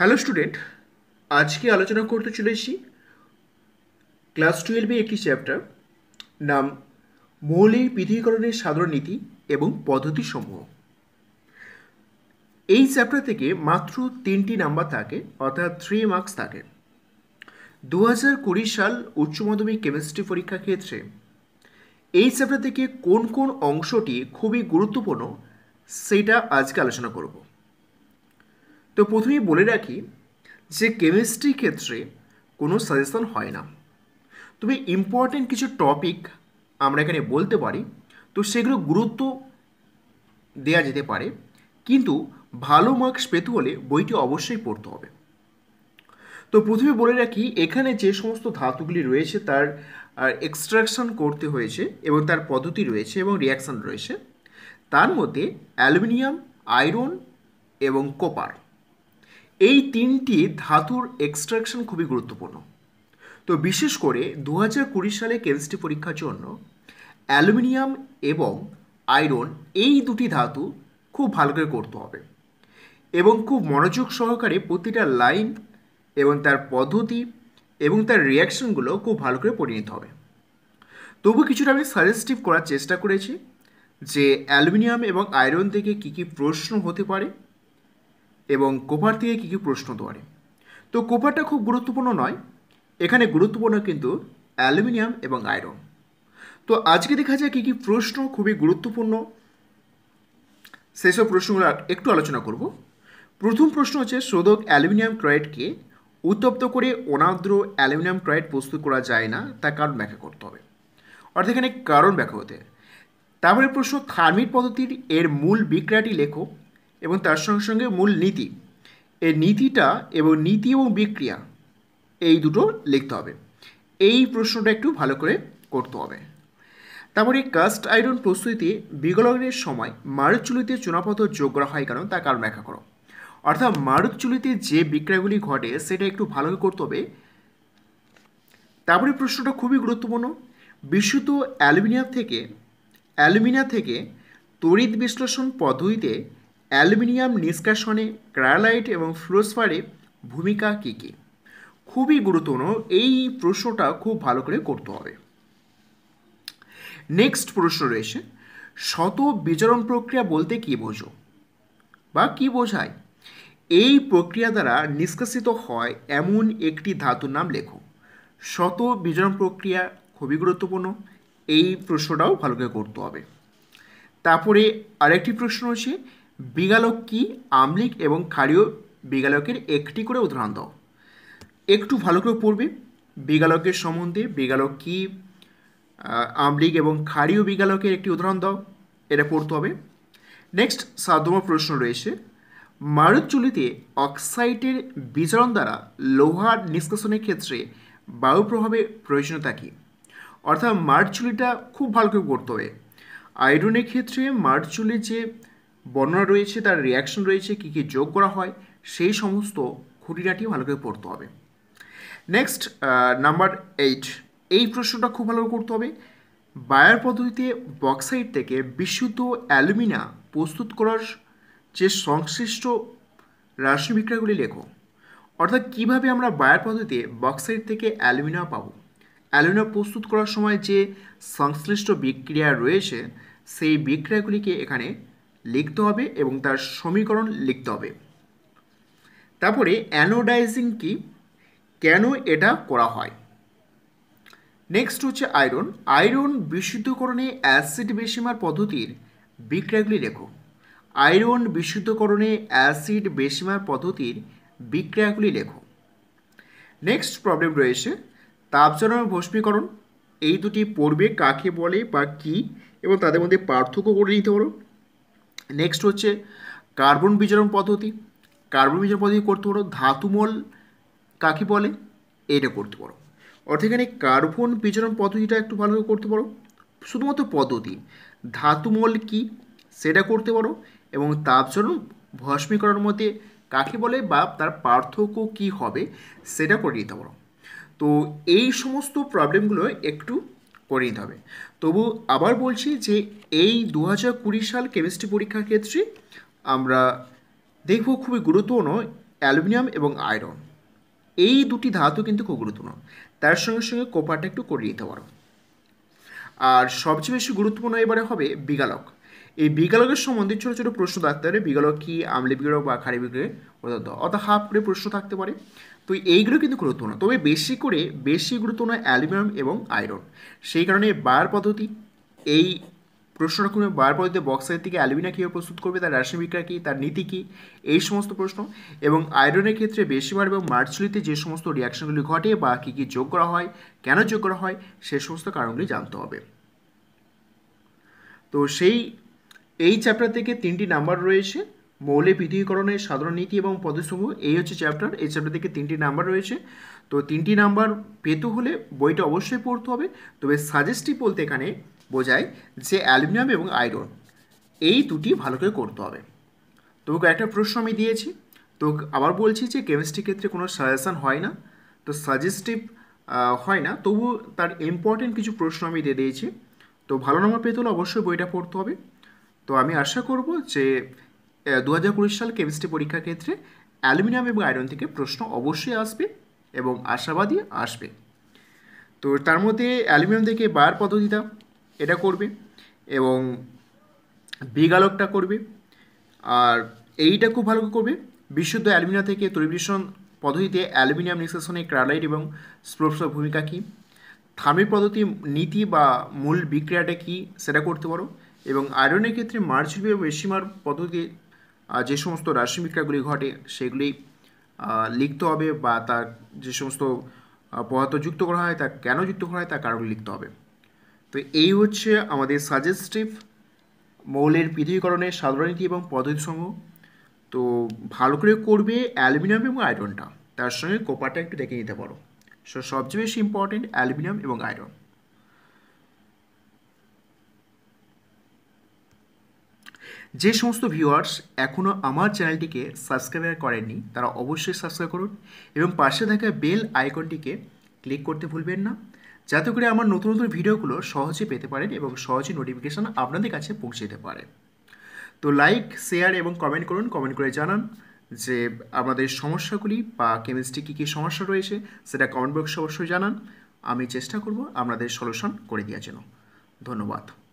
hello student আজকে আলোচনা করতে চলেছি ক্লাস টুয়েলভে একটি চ্যাপ্টার নাম মৌলিক পৃথিবীকরণের সাধারণ নীতি এবং পদ্ধতি সমূহ এই চ্যাপ্টার থেকে মাত্র তিনটি নাম্বার থাকে অর্থাৎ থ্রি মার্কস থাকে দু হাজার কুড়ি সাল উচ্চ মাধ্যমিক কেমিস্ট্রি পরীক্ষা ক্ষেত্রে এই চ্যাপ্টার থেকে কোন কোন অংশটি খুবই গুরুত্বপূর্ণ সেটা আজকে আলোচনা করবো তো প্রথমেই বলে রাখি যে কেমিস্ট্রি ক্ষেত্রে কোনো সাজেশন হয় না তবে ইম্পর্টেন্ট কিছু টপিক আমরা এখানে বলতে পারি তো সেগুলো গুরুত্ব দেয়া যেতে পারে কিন্তু ভালো মার্কস পেতে হলে বইটি অবশ্যই পড়তে হবে তো প্রথমে বলে রাখি এখানে যে সমস্ত ধাতুগুলি রয়েছে তার এক্সট্রাকশন করতে হয়েছে এবং তার পদ্ধতি রয়েছে এবং রিয়াকশান রয়েছে তার মধ্যে অ্যালুমিনিয়াম আয়রন এবং কোপার এই তিনটি ধাতুর এক্সট্রাকশন খুবই গুরুত্বপূর্ণ তো বিশেষ করে দু হাজার কুড়ি সালে কেমিস্ট্রি পরীক্ষার জন্য অ্যালুমিনিয়াম এবং আয়রন এই দুটি ধাতু খুব ভালো করে করতে হবে এবং খুব মনোযোগ সহকারে প্রতিটা লাইন এবং তার পদ্ধতি এবং তার রিয়াকশনগুলো খুব ভালো করে পড়ে নিতে হবে তবু কিছুটা আমি সাজেস্টিভ করার চেষ্টা করেছি যে অ্যালুমিনিয়াম এবং আয়রন থেকে কী কী প্রশ্ন হতে পারে এবং কোপার থেকে কী কী প্রশ্ন দোয়ারে তো কোপারটা খুব গুরুত্বপূর্ণ নয় এখানে গুরুত্বপূর্ণ কিন্তু অ্যালুমিনিয়াম এবং আয়রন তো আজকে দেখা যায় কী কী প্রশ্ন খুবই গুরুত্বপূর্ণ সেসব প্রশ্নগুলো একটু আলোচনা করব প্রথম প্রশ্ন হচ্ছে শোধক অ্যালুমিনিয়াম ক্রয়েডকে উত্তপ্ত করে অনাদ্র অ্যালুমিনিয়াম ক্রয়েড প্রস্তুত করা যায় না তার কারণ ব্যাখ্যা করতে হবে অর্থাৎ এখানে কারণ ব্যাখ্যা হতে তারপরে প্রশ্ন থার্মিট পদ্ধতির এর মূল বিক্রিয়াটি লেখক এবং তার সঙ্গে সঙ্গে মূল নীতি এই নীতিটা এবং নীতি এবং বিক্রিয়া এই দুটো লিখতে হবে এই প্রশ্নটা একটু ভালো করে করতে হবে তারপরে কাস্ট আয়রন প্রস্তুতি বিগলনের সময় মারুচুলিতে চুনাপথ যোগ করা হয় কারণ তার কারণ ব্যাখ্যা করো অর্থাৎ মারুচুলিতে যে বিক্রয়গুলি ঘটে সেটা একটু ভালো করে করতে হবে তারপরে প্রশ্নটা খুবই গুরুত্বপূর্ণ বিশুদ্ধ অ্যালুমিনিয়াম থেকে অ্যালুমিনিয়াম থেকে তড়িৎ বিশ্লেষণ পদ্ধতিতে অ্যালুমিনিয়াম নিষ্কাশনে ক্রায়ালাইট এবং ফ্লোসফারে ভূমিকা কী কী খুবই গুরুত্বপূর্ণ এই প্রশ্নটা খুব ভালো করে করতে হবে নেক্সট প্রশ্ন রয়েছে শত বিচরণ প্রক্রিয়া বলতে কী বোঝো বা কী বোঝায় এই প্রক্রিয়া দ্বারা নিষ্কাশিত হয় এমন একটি ধাতুর নাম লেখো শত বিচরণ প্রক্রিয়া খুবই গুরুত্বপূর্ণ এই প্রশ্নটাও ভালো করে করতে হবে তারপরে আরেকটি প্রশ্ন হচ্ছে বিগালক কি আমলিক এবং ক্ষারীয় বিগালকের একটি করে উদাহরণ দাও একটু ভালো করে পড়বে বিগালকের সম্বন্ধে বিগালক কি আমলিক এবং ক্ষারীয় বিগালকের একটি উদাহরণ দাও এটা পড়তে হবে নেক্সট সাতম প্রশ্ন রয়েছে মারুচুলিতে অক্সাইডের বিচরণ দ্বারা লোহার নিষ্কাশনের ক্ষেত্রে বায়ু প্রভাবে প্রয়োজনীয়তা কী অর্থাৎ মারচুলিটা খুব ভালো করে পড়তে হবে আয়রনের ক্ষেত্রে মারচুলির যে বর্ণনা রয়েছে তার রিয়াকশন রয়েছে কী কী যোগ করা হয় সেই সমস্ত খুঁটিনাটিও ভালো করে পড়তে হবে নেক্সট নাম্বার এইট এই প্রশ্নটা খুব ভালো করতে হবে বায়ার পদ্ধতিতে বক্সাইট থেকে বিশুদ্ধ অ্যালুমিনা প্রস্তুত করার যে সংশ্লিষ্ট রাসায়নিক বিক্রিয়াগুলি লেখো অর্থাৎ কিভাবে আমরা বায়ার পদ্ধতিতে বক্সাইট থেকে অ্যালুমিনা পাবো অ্যালুমিনা প্রস্তুত করার সময় যে সংশ্লিষ্ট বিক্রিয়া রয়েছে সেই বিক্রিয়াগুলিকে এখানে লিখতে হবে এবং তার সমীকরণ লিখতে হবে তারপরে অ্যানোডাইজিং কি কেন এটা করা হয় নেক্সট হচ্ছে আয়রন আয়রন বিশুদ্ধকরণে অ্যাসিড বেশিমার পদ্ধতির বিক্রিয়াগুলি লেখো আয়রন বিশুদ্ধকরণে অ্যাসিড বেশিমার পদ্ধতির বিক্রিয়াগুলি লেখো নেক্সট প্রবলেম রয়েছে তাপজনন ভস্মীকরণ এই দুটি পড়বে কাকে বলে বা কি এবং তাদের মধ্যে পার্থক্য করে নিতে পারো নেক্সট হচ্ছে কার্বন বিচরণ পদ্ধতি কার্বন বিজারণ পদ্ধতি করতে পারো ধাতুমল কাকে বলে এটা করতে পারো অর্থাৎ এখানে কার্বন বিচরণ পদ্ধতিটা একটু ভালোভাবে করতে পারো শুধুমাত্র পদ্ধতি ধাতুমল কি সেটা করতে পারো এবং তাপচরণ ভস্মীকরণের মধ্যে কাকে বলে বা তার পার্থক্য কি হবে সেটা করে নিতে পারো তো এই সমস্ত প্রবলেমগুলো একটু করে নিতে হবে তবু আবার বলছি যে এই দু হাজার কুড়ি সাল কেমিস্ট্রি পরীক্ষার ক্ষেত্রে আমরা দেখব খুবই গুরুত্বপূর্ণ অ্যালুমিনিয়াম এবং আয়রন এই দুটি ধাতু কিন্তু খুব গুরুত্বপূর্ণ তার সঙ্গে সঙ্গে কোপারটা একটু করিয়ে নিতে পারো আর সবচেয়ে বেশি গুরুত্বপূর্ণ এবারে হবে বিগালক এই বিকালকের সম্বন্ধে ছোটো ছোটো প্রশ্ন থাকতে পারে বিগালক কি আমলি বিকালক বা খারি বিকালক অর্থাৎ অর্থাৎ হাফ করে প্রশ্ন থাকতে পারে তো এইগুলো কিন্তু গুরুত্বপূর্ণ তবে বেশি করে বেশি গুরুত্বপূর্ণ অ্যালুমিনিয়াম এবং আয়রন সেই কারণে বার পদ্ধতি এই প্রশ্নটা খুবই বার পদ্ধতিতে বক্সাইড থেকে অ্যালুমিনা কীভাবে প্রস্তুত করবে তার রাসায়নিক বিক্রিয়া কী তার নীতি কী এই সমস্ত প্রশ্ন এবং আয়রনের ক্ষেত্রে বেশিবার এবং মার্চুলিতে যে সমস্ত রিয়াকশনগুলি ঘটে বা কী কী যোগ করা হয় কেন যোগ করা হয় সে সমস্ত কারণগুলি জানতে হবে তো সেই এই চ্যাপ্টার থেকে তিনটি নাম্বার রয়েছে মৌলিক পৃথিবীকরণের সাধারণ নীতি এবং পদসমূহ এই হচ্ছে চ্যাপ্টার এই চ্যাপ্টার থেকে তিনটি নাম্বার রয়েছে তো তিনটি নাম্বার পেতে হলে বইটা অবশ্যই পড়তে হবে তবে সাজেস্টি বলতে এখানে বোঝায় যে অ্যালুমিনিয়াম এবং আয়রন এই দুটি ভালো করে করতে হবে তবু একটা প্রশ্ন আমি দিয়েছি তো আবার বলছি যে কেমিস্ট্রি ক্ষেত্রে কোনো সাজেশান হয় না তো সাজেস্টিভ হয় না তবু তার ইম্পর্টেন্ট কিছু প্রশ্ন আমি দিয়ে দিয়েছি তো ভালো নম্বর পেতে হলে অবশ্যই বইটা পড়তে হবে তো আমি আশা করব যে দু হাজার কুড়ি সাল কেমিস্ট্রি পরীক্ষার ক্ষেত্রে অ্যালুমিনিয়াম এবং আয়রন থেকে প্রশ্ন অবশ্যই আসবে এবং আশাবাদী আসবে তো তার মধ্যে অ্যালুমিনিয়াম থেকে বার পদ্ধতিটা এটা করবে এবং বিগালকটা করবে আর এইটা খুব ভালো করবে বিশুদ্ধ অ্যালুমিনিয়াম থেকে তরিবৃষণ পদ্ধতিতে অ্যালুমিনিয়াম নিষ্কাশনে ক্রালাইট এবং স্প্রোপসের ভূমিকা কী থামি পদ্ধতি নীতি বা মূল বিক্রিয়াটা কী সেটা করতে পারো এবং আয়রনের ক্ষেত্রে মার্জিবি এবং এসীমার পদ্ধতিতে যে সমস্ত রাশি বিক্রিয়াগুলি ঘটে সেগুলি লিখতে হবে বা তার যে সমস্ত পদার্থ যুক্ত করা হয় তা কেন যুক্ত করা হয় তার কারণ লিখতে হবে তো এই হচ্ছে আমাদের সাজেস্টিভ মৌলের পৃথিবীকরণের সাধারণীতি এবং পদ্ধতিসমূহ তো ভালো করে করবে অ্যালুমিনিয়াম এবং আয়রনটা তার সঙ্গে কোপারটা একটু দেখে নিতে পারো সো সবচেয়ে বেশি ইম্পর্টেন্ট অ্যালুমিনিয়াম এবং আয়রন যে সমস্ত ভিউয়ার্স এখনও আমার চ্যানেলটিকে সাবস্ক্রাইব করেননি তারা অবশ্যই সাবস্ক্রাইব করুন এবং পাশে থাকা বেল আইকনটিকে ক্লিক করতে ভুলবেন না যাতে করে আমার নতুন নতুন ভিডিওগুলো সহজে পেতে পারেন এবং সহজে নোটিফিকেশান আপনাদের কাছে পৌঁছে যেতে পারে তো লাইক শেয়ার এবং কমেন্ট করুন কমেন্ট করে জানান যে আমাদের সমস্যাগুলি বা কেমিস্ট্রি কী কী সমস্যা রয়েছে সেটা কমেন্ট বক্সে অবশ্যই জানান আমি চেষ্টা করব আপনাদের সলিউশন করে দেওয়ার জন্য ধন্যবাদ